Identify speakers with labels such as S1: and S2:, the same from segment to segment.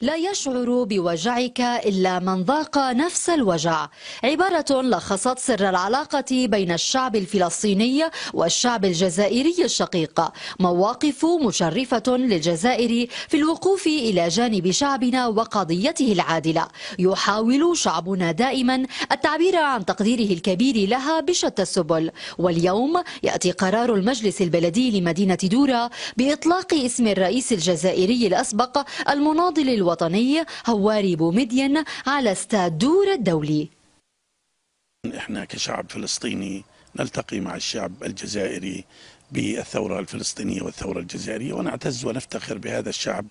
S1: لا يشعر بوجعك إلا من ذاق نفس الوجع عبارة لخصت سر العلاقة بين الشعب الفلسطيني والشعب الجزائري الشقيق مواقف مشرفة للجزائر في الوقوف إلى جانب شعبنا وقضيته العادلة يحاول شعبنا دائما التعبير عن تقديره الكبير لها بشتى السبل واليوم يأتي قرار المجلس البلدي لمدينة دورة بإطلاق اسم الرئيس الجزائري الأسبق المناضل الوطني هواري بومدين على استاد دور الدولي
S2: احنا كشعب فلسطيني نلتقي مع الشعب الجزائري بالثورة الفلسطينية والثورة الجزائرية ونعتز ونفتخر بهذا الشعب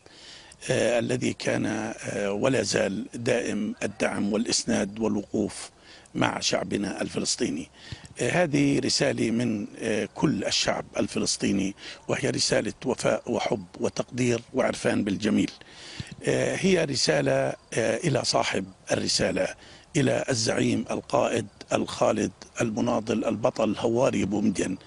S2: آه الذي كان آه ولا زال دائم الدعم والإسناد والوقوف مع شعبنا الفلسطيني آه هذه رسالة من آه، كل الشعب الفلسطيني وهي رسالة وفاء وحب وتقدير وعرفان بالجميل آه، هي رسالة آه، إلى صاحب الرسالة إلى الزعيم القائد الخالد المناضل البطل هواري بومدين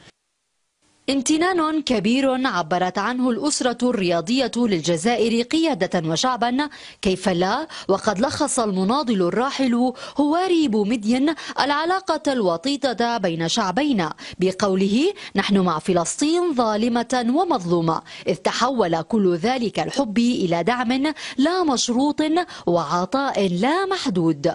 S1: امتنان كبير عبرت عنه الأسرة الرياضية للجزائر قيادة وشعبا كيف لا وقد لخص المناضل الراحل هواري بومدين العلاقة الوطيدة بين شعبينا بقوله نحن مع فلسطين ظالمة ومظلومة إذ تحول كل ذلك الحب إلى دعم لا مشروط وعطاء لا محدود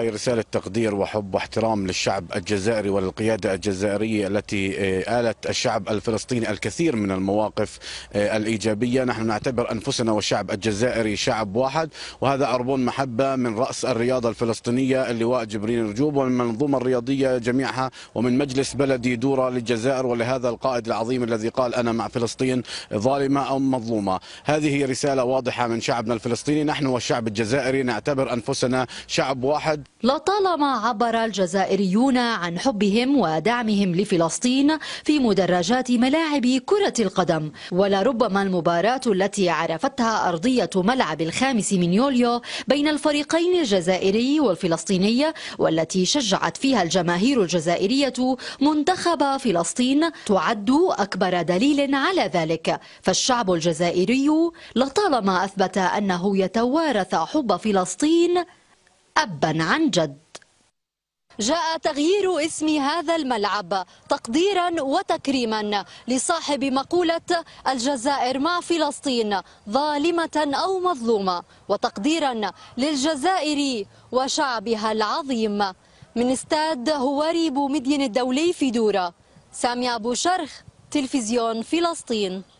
S3: هي رسالة تقدير وحب واحترام للشعب الجزائري وللقيادة الجزائرية التي آه، آلت الشعب الفلسطيني الكثير من المواقف آه، الإيجابية نحن نعتبر أنفسنا والشعب الجزائري شعب واحد وهذا أربون محبة من رأس الرياضة الفلسطينية اللواء جبرين رجوب ومن المنظومة الرياضية جميعها ومن مجلس بلدي دورة للجزائر ولهذا القائد العظيم الذي قال أنا مع فلسطين ظالمة أو مظلومة هذه هي رسالة واضحة من شعبنا الفلسطيني نحن والشعب الجزائري نعتبر أنفسنا شعب واحد
S1: لطالما عبر الجزائريون عن حبهم ودعمهم لفلسطين في مدرجات ملاعب كرة القدم ولربما المباراة التي عرفتها أرضية ملعب الخامس من يوليو بين الفريقين الجزائري والفلسطيني والتي شجعت فيها الجماهير الجزائرية منتخب فلسطين تعد أكبر دليل على ذلك فالشعب الجزائري لطالما أثبت أنه يتوارث حب فلسطين أبا عن جد جاء تغيير اسم هذا الملعب تقديرا وتكريما لصاحب مقولة الجزائر مع فلسطين ظالمة أو مظلومة وتقديرا للجزائر وشعبها العظيم من استاد هواري بومدين الدولي في دورة سامي أبو شرخ تلفزيون فلسطين